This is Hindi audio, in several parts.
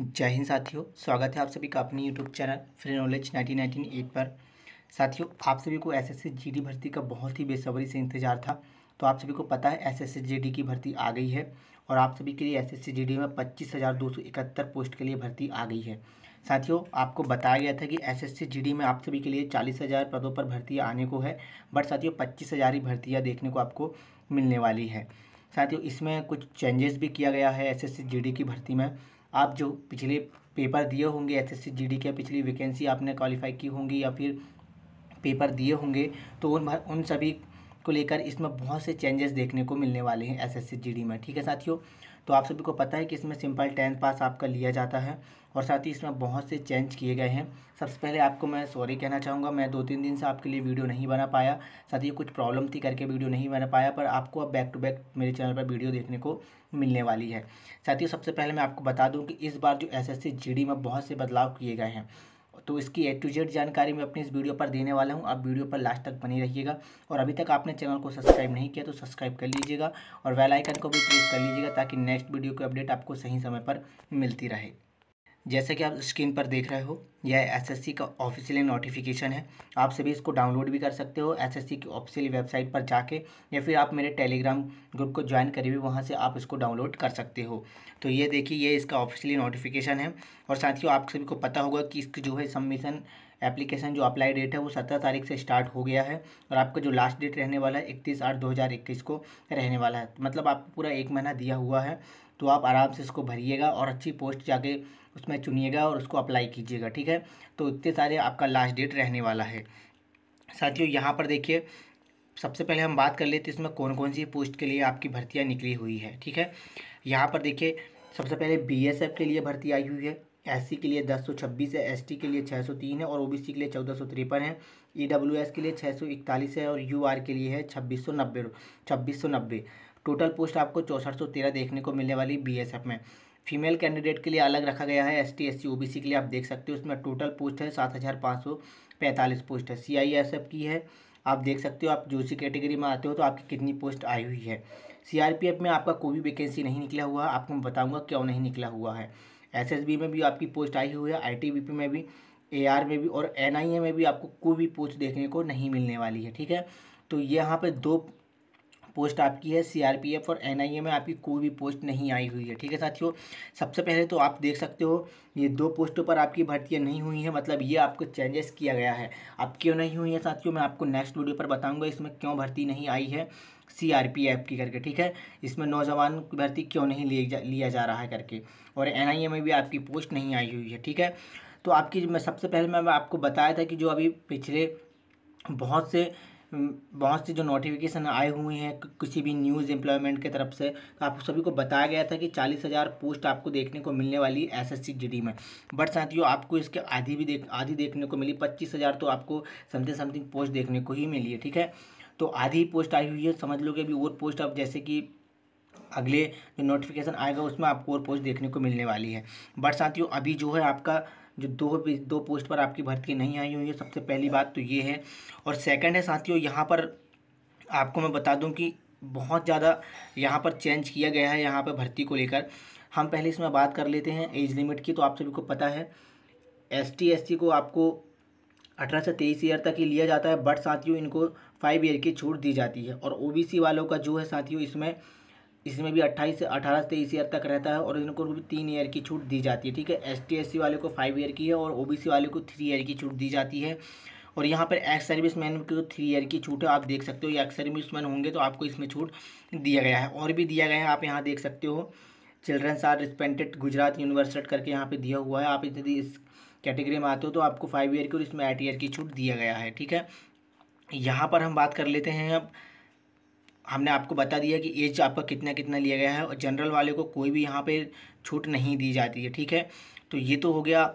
जय हिंद साथियों स्वागत है आप सभी का अपने YouTube channel free knowledge nineteen nineteen eight पर साथियों आप सभी को एसएससी जीडी भर्ती का बहुत ही बेसब्री से इंतजार था तो आप सभी को पता है एसएससी जीडी की भर्ती आ गई है और आप सभी के लिए एसएससी जीडी में पच्चीस हज़ार दो सौ इकहत्तर पोस्ट के लिए भर्ती आ गई है साथियों आपको बताया गया था कि एस एस में आप सभी के लिए चालीस हज़ार पदों पर भर्ती आने को है बट साथियों पच्चीस हज़ार ही भर्तियाँ देखने को आपको मिलने वाली है साथियों इसमें कुछ चेंजेस भी किया गया है एस एस की भर्ती में आप जो पिछले पेपर दिए होंगे एसएससी जीडी के पिछली वैकेंसी आपने क्वालिफाई की होंगी या फिर पेपर दिए होंगे तो उन उन सभी को लेकर इसमें बहुत से चेंजेस देखने को मिलने वाले हैं एसएससी जीडी में ठीक है साथियों तो आप सभी को पता है कि इसमें सिंपल टेंथ पास आपका लिया जाता है और साथ ही इसमें बहुत से चेंज किए गए हैं सबसे पहले आपको मैं सॉरी कहना चाहूँगा मैं दो तीन दिन से आपके लिए वीडियो नहीं बना पाया साथ ही कुछ प्रॉब्लम थी करके वीडियो नहीं बना पाया पर आपको अब बैक टू बैक मेरे चैनल पर वीडियो देखने को मिलने वाली है साथ ही सबसे पहले मैं आपको बता दूँ कि इस बार जो एस एस में बहुत से बदलाव किए गए हैं तो इसकी ए टू जेड जानकारी मैं अपनी इस वीडियो पर देने वाला हूँ आप वीडियो पर लास्ट तक बनी रहिएगा और अभी तक आपने चैनल को सब्सक्राइब नहीं किया तो सब्सक्राइब कर लीजिएगा और वेलाइकन को भी प्रेस कर लीजिएगा ताकि नेक्स्ट वीडियो की अपडेट आपको सही समय पर मिलती रहे जैसा कि आप स्क्रीन पर देख रहे हो यह एसएससी का ऑफिशियल नोटिफिकेशन है आप सभी इसको डाउनलोड भी कर सकते हो एसएससी की ऑफिशियल वेबसाइट पर जाके या फिर आप मेरे टेलीग्राम ग्रुप को ज्वाइन करें भी वहाँ से आप इसको डाउनलोड कर सकते हो तो ये देखिए ये इसका ऑफिशियली नोटिफिकेशन है और ही आप सभी को पता होगा कि इसकी जो है सबमिशन एप्लीकेशन जो अप्लाई डेट है वो सत्रह तारीख से स्टार्ट हो गया है और आपका जो लास्ट डेट रहने वाला है इकतीस आठ दो हज़ार इक्कीस को रहने वाला है मतलब आपको पूरा एक महीना दिया हुआ है तो आप आराम से इसको भरिएगा और अच्छी पोस्ट जाके उसमें चुनिएगा और उसको अप्लाई कीजिएगा ठीक है तो इतने सारे आपका लास्ट डेट रहने वाला है साथियों यहाँ पर देखिए सबसे पहले हम बात कर लेते इसमें कौन कौन सी पोस्ट के लिए आपकी भर्तियाँ निकली हुई है ठीक है यहाँ पर देखिए सबसे पहले बी के लिए भर्ती आई हुई है एस के लिए दस सौ छब्बीस है एस के लिए छः सौ तीन है और ओ के लिए चौदह सौ तिरपन है ई e के लिए छः सौ इकतालीस है और यू के लिए है छब्बीस सौ नब्बे छब्बीस सौ नब्बे टोटल पोस्ट आपको चौंसठ सौ तेरह देखने को मिलने वाली बी में फीमेल कैंडिडेट के लिए अलग रखा गया है S T S C O B C के लिए आप देख सकते हो उसमें टोटल पोस्ट है सात हज़ार पाँच सौ पैंतालीस पोस्ट है सी आई एस एफ की है आप देख सकते हो आप जो सी कैटेगरी में आते हो तो आपकी कितनी पोस्ट आई हुई है सी आर पी एफ में आपका कोई भी वैकेंसी नहीं निकला हुआ आपको मैं बताऊँगा क्यों नहीं निकला हुआ है एस एस बी में भी आपकी पोस्ट आई हुई है आई टी पी में भी ए आर में भी और एन आई ए में भी आपको कोई भी पोस्ट देखने को नहीं मिलने वाली है ठीक है तो यहाँ पर दो पोस्ट आपकी है सीआरपीएफ और एनआईए में आपकी कोई भी पोस्ट नहीं आई हुई है ठीक है साथियों सबसे पहले तो आप देख सकते हो ये दो पोस्टों पर आपकी भर्तियाँ नहीं हुई हैं मतलब ये आपको चेंजेस किया गया है अब क्यों नहीं हुई है साथियों मैं आपको नेक्स्ट वीडियो पर बताऊँगा इसमें क्यों भर्ती नहीं आई है सी आर पी एफ की करके ठीक है इसमें नौजवान की भर्ती क्यों नहीं लिया जा, लिया जा रहा है करके और एन आई ए में भी आपकी पोस्ट नहीं आई हुई है ठीक है तो आपकी मैं सबसे पहले मैं आपको बताया था कि जो अभी पिछले बहुत से बहुत सी जो नोटिफिकेशन आए हुए हैं किसी भी न्यूज़ एम्प्लॉयमेंट के तरफ से तो आप सभी को बताया गया था कि चालीस हज़ार पोस्ट आपको देखने को मिलने वाली है एस एस में बट साथियों आपको इसके आधी भी देख आधी देखने को मिली पच्चीस हज़ार तो आपको समथिंग समथिंग पोस्ट देखने को ही मिली है ठीक है तो आधी पोस्ट आई हुई है समझ लो कि अभी और पोस्ट अब जैसे कि अगले जो नोटिफिकेशन आएगा उसमें आपको और पोस्ट देखने को मिलने वाली है बट साथियों अभी जो है आपका जो दो दो पोस्ट पर आपकी भर्ती नहीं आई हुई है सबसे पहली बात तो ये है और सेकंड है साथियों यहाँ पर आपको मैं बता दूँ कि बहुत ज़्यादा यहाँ पर चेंज किया गया है यहाँ पर भर्ती को लेकर हम पहले इसमें बात कर लेते हैं एज लिमिट की तो आप सभी को पता है एस टी को आपको अठारह से तेईस ईयर तक ही लिया जाता है बट साथियों इनको फाइव ईयर की छूट दी जाती है और ओबीसी वालों का जो है साथियों इसमें इसमें भी अट्ठाईस से अठारह से तेईस ईयर तक रहता है और इनको भी तीन ईयर की छूट दी जाती है ठीक है एस टी वाले को फाइव ईयर की है और ओ वाले को थ्री ईयर की छूट दी जाती है और यहाँ पर एक्स सर्विस मैन को थ्री ईयर की छूट है आप देख सकते हो ये एक्स सर्विस मैन होंगे तो आपको इसमें छूट दिया गया है और भी दिया गया है आप यहाँ देख सकते हो चिल्ड्रंस आर रिस्पेंटेड गुजरात यूनिवर्सिटी करके यहाँ पे दिया हुआ है आप यदि इस कैटेगरी में आते हो तो आपको फाइव ईयर की और इसमें एट ईयर की छूट दिया गया है ठीक है यहाँ पर हम बात कर लेते हैं अब हमने आपको बता दिया कि एज आपका कितना कितना लिया गया है और जनरल वाले को कोई भी यहाँ पे छूट नहीं दी जाती है ठीक है तो ये तो हो गया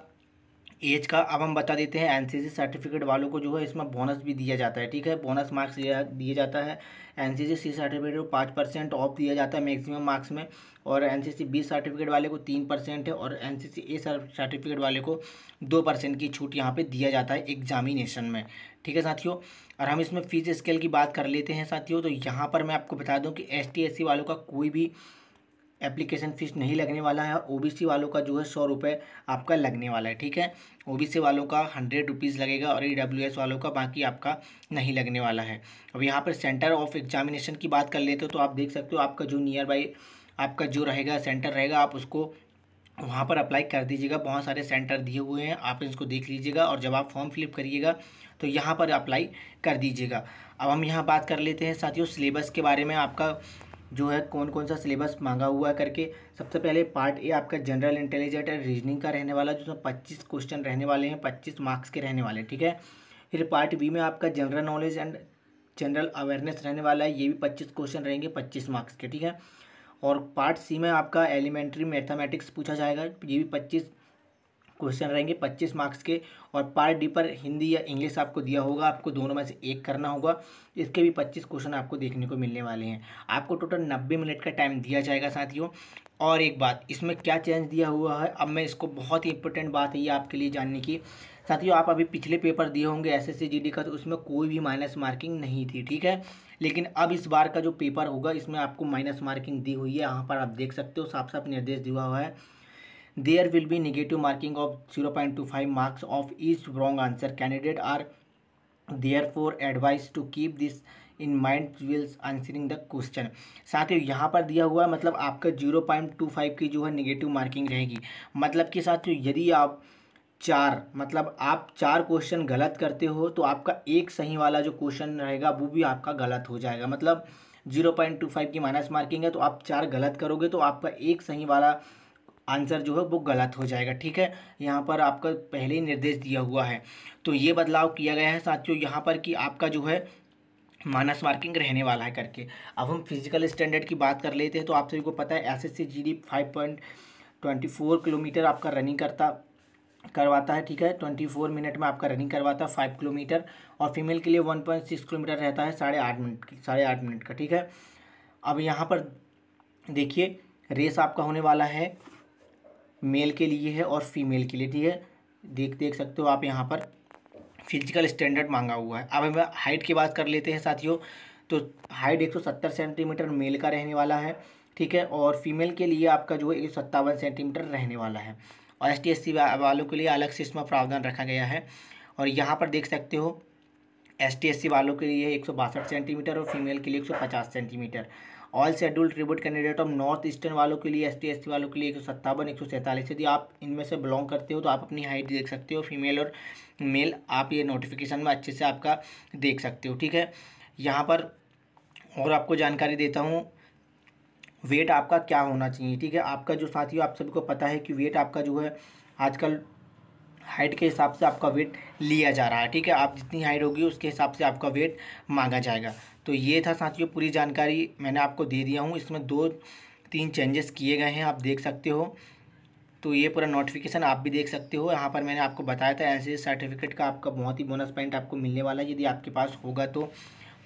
एज का अब हम बता देते हैं एनसीसी सर्टिफिकेट वालों को जो है इसमें बोनस भी दिया जाता है ठीक है बोनस मार्क्स दिया जाता है एनसीसी सी सर्टिफिकेट को पाँच परसेंट ऑफ दिया जाता है मैक्सिमम मार्क्स में और एनसीसी बी सर्टिफिकेट वाले को तीन परसेंट है और एनसीसी ए सर्टिफिकेट वाले को दो परसेंट की छूट यहाँ पे दिया जाता है एग्जामिनेशन में ठीक है साथियों और हम इसमें फीस स्केल की बात कर लेते हैं साथियों तो यहाँ पर मैं आपको बता दूँ कि एस वालों का कोई भी एप्लीकेशन फ़ीस नहीं लगने वाला है ओबीसी वालों का जो है सौ रुपये आपका लगने वाला है ठीक है ओबीसी वालों का हंड्रेड रुपीज़ लगेगा और ई वालों का बाकी आपका नहीं लगने वाला है अब यहाँ पर सेंटर ऑफ एग्जामिनेशन की बात कर लेते हो तो आप देख सकते हो आपका जो नियर बाई आपका जो रहेगा सेंटर रहेगा आप उसको वहाँ पर अप्लाई कर दीजिएगा बहुत सारे सेंटर दिए हुए हैं आप इसको देख लीजिएगा और जब आप फॉर्म फिलअप करिएगा तो यहाँ पर अप्लाई कर दीजिएगा अब हम यहाँ बात कर लेते हैं साथियों सिलेबस के बारे में आपका जो है कौन कौन सा सिलेबस मांगा हुआ है करके सबसे पहले पार्ट ए आपका जनरल इंटेलिजेंट एंड रीजनिंग का रहने वाला जिसमें पच्चीस क्वेश्चन रहने वाले हैं पच्चीस मार्क्स के रहने वाले ठीक है फिर पार्ट बी में आपका general knowledge and general awareness रहने वाला है ये भी पच्चीस क्वेश्चन रहेंगे पच्चीस मार्क्स के ठीक है और पार्ट सी में आपका एलिमेंट्री मैथमेटिक्स पूछा जाएगा ये भी पच्चीस क्वेश्चन रहेंगे पच्चीस मार्क्स के और पार्ट डी पर हिंदी या इंग्लिश आपको दिया होगा आपको दोनों में से एक करना होगा इसके भी पच्चीस क्वेश्चन आपको देखने को मिलने वाले हैं आपको टोटल नब्बे मिनट का टाइम दिया जाएगा साथियों और एक बात इसमें क्या चेंज दिया हुआ है अब मैं इसको बहुत ही इंपॉर्टेंट बात है ये आपके लिए जानने की साथियों आप अभी पिछले पेपर दिए होंगे एस एस का तो उसमें कोई भी माइनस मार्किंग नहीं थी ठीक है लेकिन अब इस बार का जो पेपर होगा इसमें आपको माइनस मार्किंग दी हुई है यहाँ पर आप देख सकते हो साफ साफ निर्देश दिया हुआ है will be marking of zero point two five marks of each wrong answer candidate are therefore advice to keep this in mind whilst answering the question साथ ही यहाँ पर दिया हुआ है मतलब आपका जीरो पॉइंट टू फाइव की जो है निगेटिव मार्किंग रहेगी मतलब कि साथ यदि आप चार मतलब आप चार क्वेश्चन गलत करते हो तो आपका एक सही वाला जो क्वेश्चन रहेगा वो भी आपका गलत हो जाएगा मतलब जीरो पॉइंट टू फाइव की माइनस मार्किंग है तो आप चार गलत करोगे तो आपका एक सही वाला आंसर जो है वो गलत हो जाएगा ठीक है यहाँ पर आपका पहले ही निर्देश दिया हुआ है तो ये बदलाव किया गया है साथियों यहाँ पर कि आपका जो है माइनस मार्किंग रहने वाला है करके अब हम फिजिकल स्टैंडर्ड की बात कर लेते हैं तो आप सभी को पता है S S C G D five point twenty four kilometre आपका रनिंग करता करवाता है ठीक है ट्वेंटी फोर मिनट में आपका रनिंग करवाता है फाइव किलोमीटर और फीमेल के लिए वन पॉइंट सिक्स किलोमीटर रहता है साढ़े आठ मिनट की साढ़े आठ मिनट का ठीक है अब यहाँ पर देखिए रेस आपका होने वाला है मेल के लिए है और फीमेल के लिए ठीक है देख देख सकते हो आप यहाँ पर फिजिकल स्टैंडर्ड मांगा हुआ है अब हम हाइट की बात कर लेते हैं साथियों तो हाइट एक सौ सत्तर सेंटीमीटर मेल का रहने वाला है ठीक है और फीमेल के लिए आपका जो है एक सौ सत्तावन सेंटीमीटर रहने वाला है और एस टी वालों के लिए अलग से इसमें प्रावधान रखा गया है और यहाँ पर देख सकते हो एस टी वालों के लिए एक सौ बासठ सेंटीमीटर और फीमेल के लिए एक सौ पचास centimetre all schedule tribute candidate of north eastern वालों के लिए एस टी वालों के लिए एक सौ सत्तावन एक सौ सैंतालीस यदि आप इनमें से बिलोंग करते हो तो आप अपनी हाइट देख सकते हो फीमेल और मेल आप ये नोटिफिकेशन में अच्छे से आपका देख सकते हो ठीक है यहाँ पर और आपको जानकारी देता हूँ वेट आपका क्या होना चाहिए ठीक है आपका जो साथियों आप सभी को पता है कि वेट आपका जो है आजकल हाइट के हिसाब से आपका वेट लिया जा रहा है ठीक है आप जितनी हाइट होगी उसके हिसाब से आपका वेट मांगा जाएगा तो ये था साथियों पूरी जानकारी मैंने आपको दे दिया हूँ इसमें दो तीन चेंजेस किए गए हैं आप देख सकते हो तो ये पूरा नोटिफिकेशन आप भी देख सकते हो यहाँ पर मैंने आपको बताया था ऐसे सर्टिफिकेट का आपका बहुत ही बोनस पॉइंट आपको मिलने वाला है यदि आपके पास होगा तो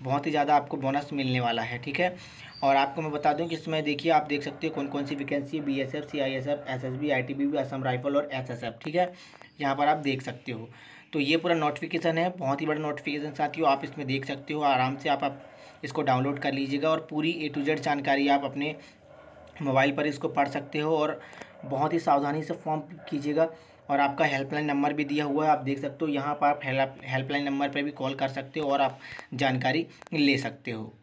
बहुत ही ज़्यादा आपको बोनस मिलने वाला है ठीक है और आपको मैं बता दूं कि इसमें देखिए आप देख सकते हो कौन कौन सी वैकेंसी है B S F C I S F S S B I T B Assam rifle और एस एस एफ ठीक है यहाँ पर आप देख सकते हो तो ये पूरा नोटिफिकेशन है बहुत ही बड़ा नोटिफिकेशन साथियों आप इसमें देख सकते हो आराम से आप, आप इसको डाउनलोड कर लीजिएगा और पूरी ए टू जेड जानकारी आप अपने मोबाइल पर इसको पढ़ सकते हो और बहुत ही सावधानी से फॉर्म कीजिएगा और आपका हेल्पलाइन नंबर भी दिया हुआ है आप देख सकते हो यहाँ पर आप हेल्पलाइन नंबर पर भी कॉल कर सकते हो और आप जानकारी ले सकते हो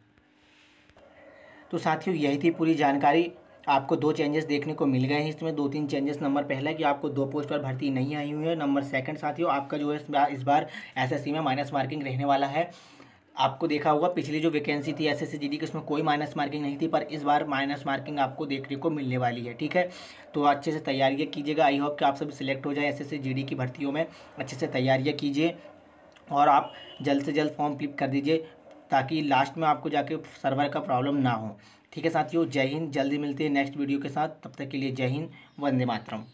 तो साथियों यही थी पूरी जानकारी आपको दो चेंजेस देखने को मिल गए हैं इसमें दो तीन चेंजेस नंबर पहला कि आपको दो पोस्ट पर भर्ती नहीं आई हुई है नंबर सेकंड साथियों आपका जो है इस बार एसएससी में माइनस मार्किंग रहने वाला है आपको देखा होगा पिछली जो वैकेंसी थी एस एस की उसमें कोई माइनस मार्किंग नहीं थी पर इस बार माइनस मार्किंग आपको देखने को मिलने वाली है ठीक है तो अच्छे से तैयारियाँ कीजिएगा आई होप कि आप सभी सिलेक्ट हो जाए एस एस की भर्तियों में अच्छे से तैयारियाँ कीजिए और आप जल्द से जल्द फॉर्म फिल कर दीजिए ताकि लास्ट में आपको जाके सर्वर का प्रॉब्लम ना हो ठीक है साथियों जय हिंद जल्दी मिलते हैं नेक्स्ट वीडियो के साथ तब तक के लिए जय हिंद वंदे मातरम